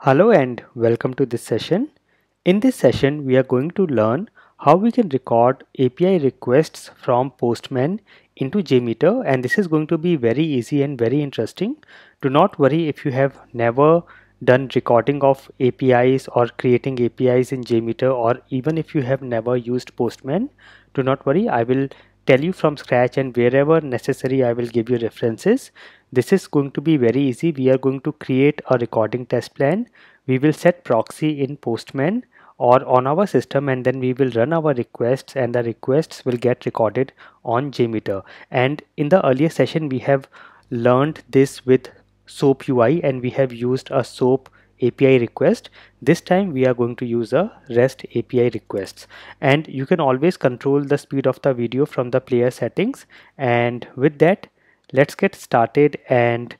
Hello and welcome to this session. In this session, we are going to learn how we can record API requests from Postman into JMeter and this is going to be very easy and very interesting. Do not worry if you have never done recording of APIs or creating APIs in JMeter or even if you have never used Postman. Do not worry, I will tell you from scratch and wherever necessary I will give you references. This is going to be very easy. We are going to create a recording test plan. We will set proxy in Postman or on our system and then we will run our requests and the requests will get recorded on JMeter. And in the earlier session, we have learned this with SOAP UI and we have used a SOAP API request. This time we are going to use a REST API requests and you can always control the speed of the video from the player settings and with that let's get started and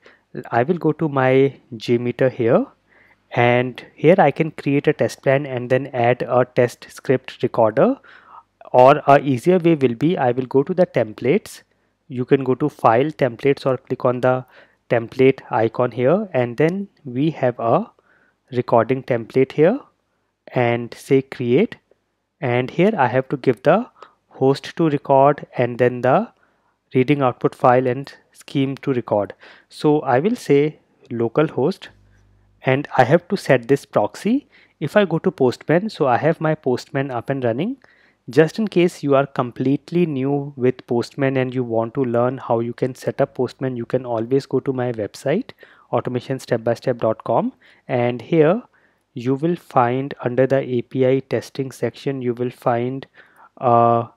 I will go to my JMeter here and here I can create a test plan and then add a test script recorder or a easier way will be I will go to the templates you can go to file templates or click on the template icon here and then we have a recording template here and say create and here I have to give the host to record and then the reading output file and scheme to record. So I will say localhost and I have to set this proxy. If I go to Postman, so I have my Postman up and running. Just in case you are completely new with Postman and you want to learn how you can set up Postman, you can always go to my website automationstepbystep.com and here you will find under the API testing section, you will find a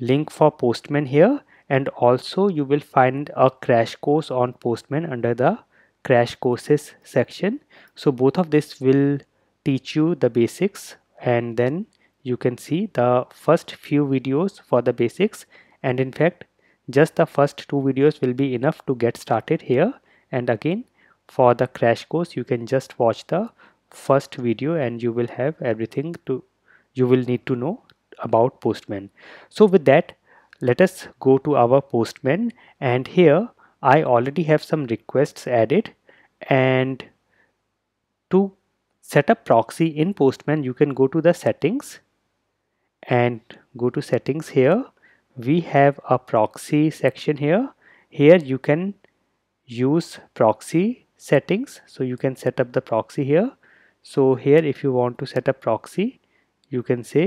link for Postman here and also you will find a crash course on postman under the crash courses section so both of this will teach you the basics and then you can see the first few videos for the basics and in fact just the first two videos will be enough to get started here and again for the crash course you can just watch the first video and you will have everything to you will need to know about postman so with that let us go to our postman and here I already have some requests added and to set up proxy in postman you can go to the settings and go to settings here we have a proxy section here here you can use proxy settings so you can set up the proxy here so here if you want to set up proxy you can say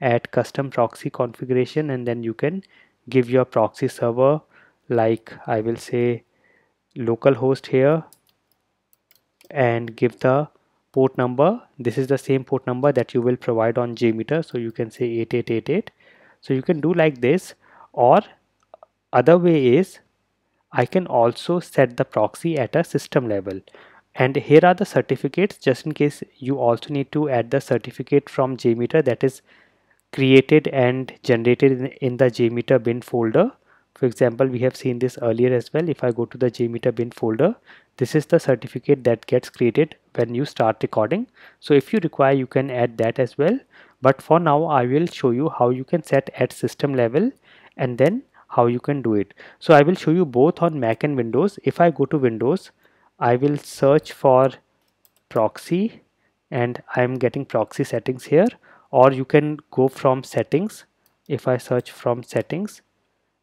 add custom proxy configuration and then you can give your proxy server like I will say localhost here and give the port number this is the same port number that you will provide on JMeter so you can say 8888 so you can do like this or other way is I can also set the proxy at a system level and here are the certificates just in case you also need to add the certificate from JMeter that is created and generated in, the JMeter bin folder. For example, we have seen this earlier as well. If I go to the JMeter bin folder, this is the certificate that gets created when you start recording. So if you require, you can add that as well. But for now, I will show you how you can set at system level and then how you can do it. So I will show you both on Mac and Windows. If I go to Windows, I will search for proxy and I'm getting proxy settings here or you can go from settings if I search from settings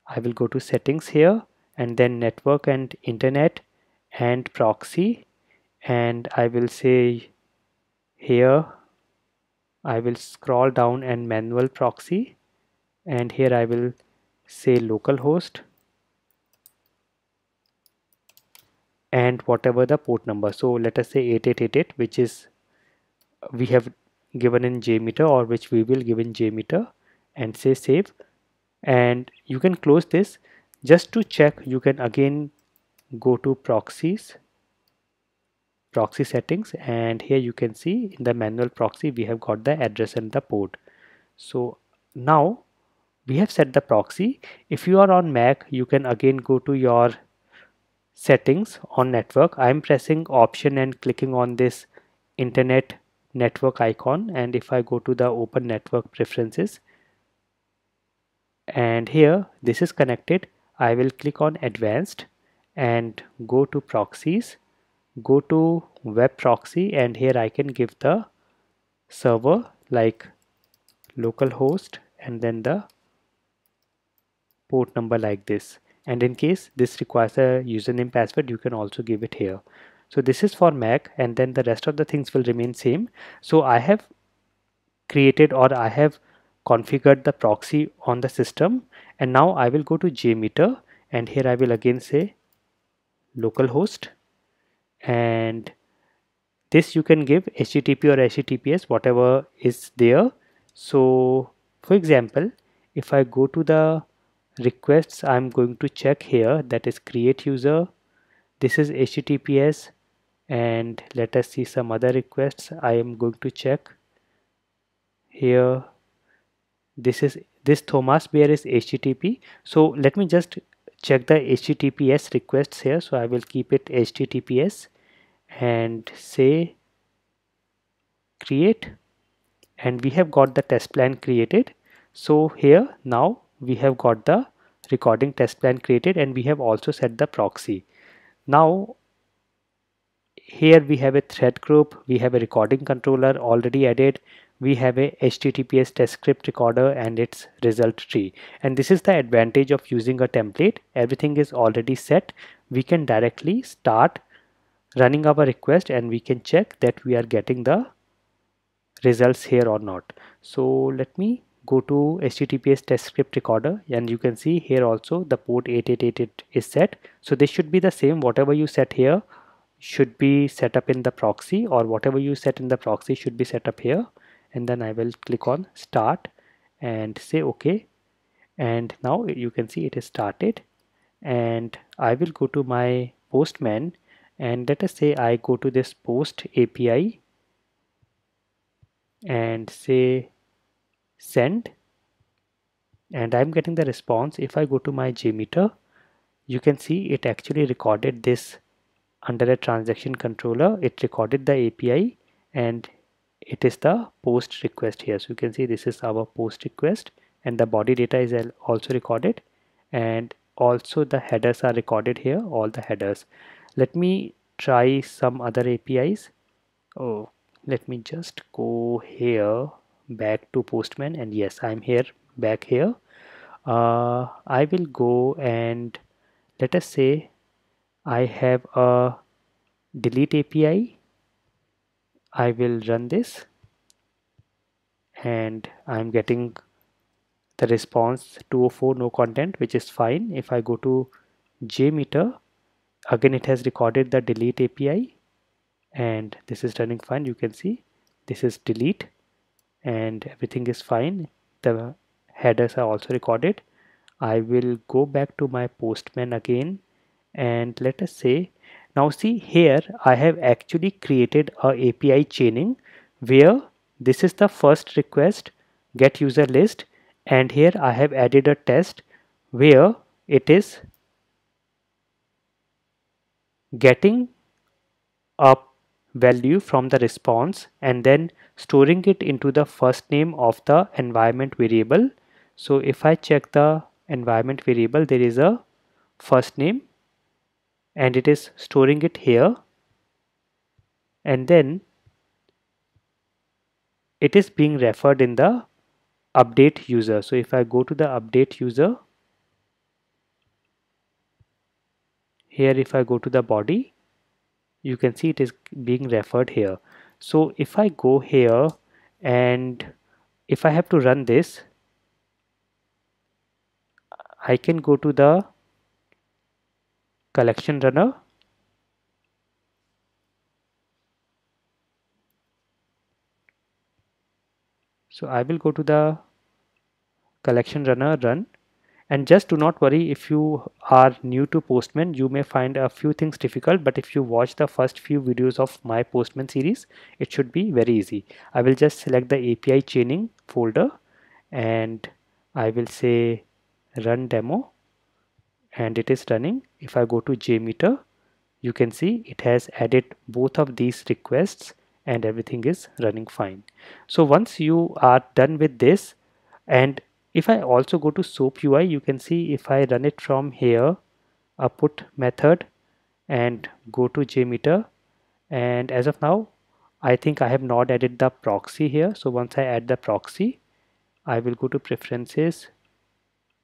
I will go to settings here and then network and internet and proxy and I will say here I will scroll down and manual proxy and here I will say localhost and whatever the port number so let us say 8888 which is we have given in J meter or which we will give in J meter and say save and you can close this just to check you can again go to proxies proxy settings and here you can see in the manual proxy we have got the address and the port so now we have set the proxy if you are on mac you can again go to your settings on network i'm pressing option and clicking on this internet network icon and if I go to the open network preferences and here this is connected I will click on advanced and go to proxies go to web proxy and here I can give the server like localhost and then the port number like this and in case this requires a username password you can also give it here so this is for Mac and then the rest of the things will remain same. So I have created or I have configured the proxy on the system and now I will go to JMeter and here I will again say localhost and this you can give http or https whatever is there so for example if i go to the requests i'm going to check here that is create user this is https and let us see some other requests I am going to check here this is this Thomas bear is HTTP so let me just check the HTTPS requests here so I will keep it HTTPS and say create and we have got the test plan created so here now we have got the recording test plan created and we have also set the proxy now here we have a thread group we have a recording controller already added we have a https test script recorder and its result tree and this is the advantage of using a template everything is already set we can directly start running our request and we can check that we are getting the results here or not so let me go to https test script recorder and you can see here also the port 8888 is set so this should be the same whatever you set here should be set up in the proxy or whatever you set in the proxy should be set up here and then I will click on start and say okay and now you can see it is started and I will go to my postman and let us say I go to this post API and say send and I'm getting the response if I go to my JMeter you can see it actually recorded this under a transaction controller it recorded the API and it is the post request here so you can see this is our post request and the body data is also recorded and also the headers are recorded here all the headers let me try some other APIs oh let me just go here back to postman and yes I'm here back here uh, I will go and let us say I have a delete API I will run this and I'm getting the response 204 no content which is fine if I go to JMeter again it has recorded the delete API and this is running fine you can see this is delete and everything is fine the headers are also recorded I will go back to my postman again and let us say now see here I have actually created a API chaining where this is the first request get user list and here I have added a test where it is getting a value from the response and then storing it into the first name of the environment variable so if I check the environment variable there is a first name and it is storing it here and then it is being referred in the update user so if I go to the update user here if I go to the body you can see it is being referred here so if I go here and if I have to run this I can go to the collection runner so I will go to the collection runner run and just do not worry if you are new to Postman, you may find a few things difficult, but if you watch the first few videos of my Postman series, it should be very easy. I will just select the API chaining folder and I will say run demo and it is running. If I go to JMeter, you can see it has added both of these requests and everything is running fine. So once you are done with this and if I also go to SOAP UI, you can see if I run it from here, a put method and go to JMeter and as of now, I think I have not added the proxy here. So once I add the proxy, I will go to preferences,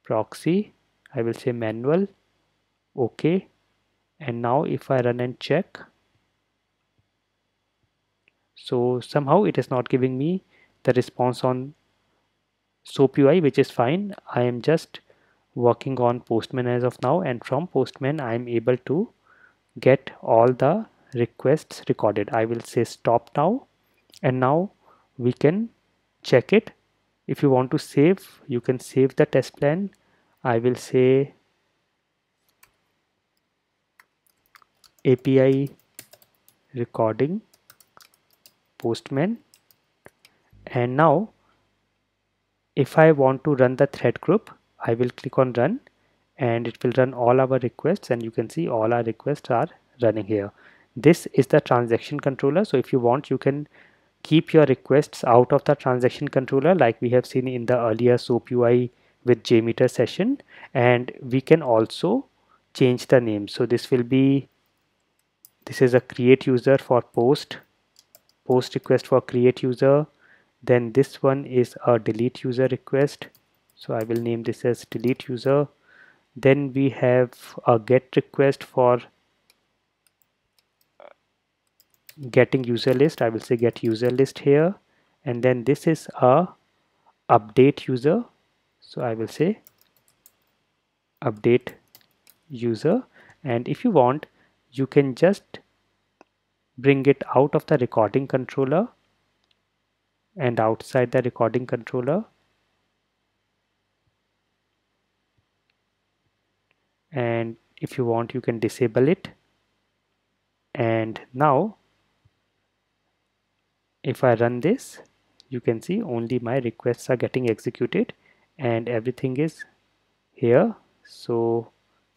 proxy I will say manual OK and now if I run and check so somehow it is not giving me the response on SOAP UI which is fine I am just working on Postman as of now and from Postman I am able to get all the requests recorded I will say stop now and now we can check it if you want to save you can save the test plan I will say API recording postman and now if I want to run the thread group I will click on run and it will run all our requests and you can see all our requests are running here this is the transaction controller so if you want you can keep your requests out of the transaction controller like we have seen in the earlier SOAP UI with JMeter session and we can also change the name. So this will be, this is a create user for post, post request for create user. Then this one is a delete user request. So I will name this as delete user. Then we have a get request for getting user list. I will say get user list here. And then this is a update user so I will say update user and if you want you can just bring it out of the recording controller and outside the recording controller and if you want you can disable it and now if I run this you can see only my requests are getting executed and everything is here so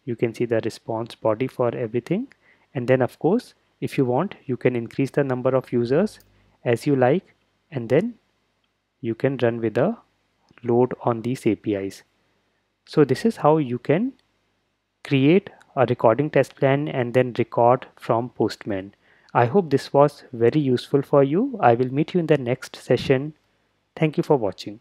you can see the response body for everything and then of course if you want you can increase the number of users as you like and then you can run with a load on these APIs so this is how you can create a recording test plan and then record from postman I hope this was very useful for you I will meet you in the next session thank you for watching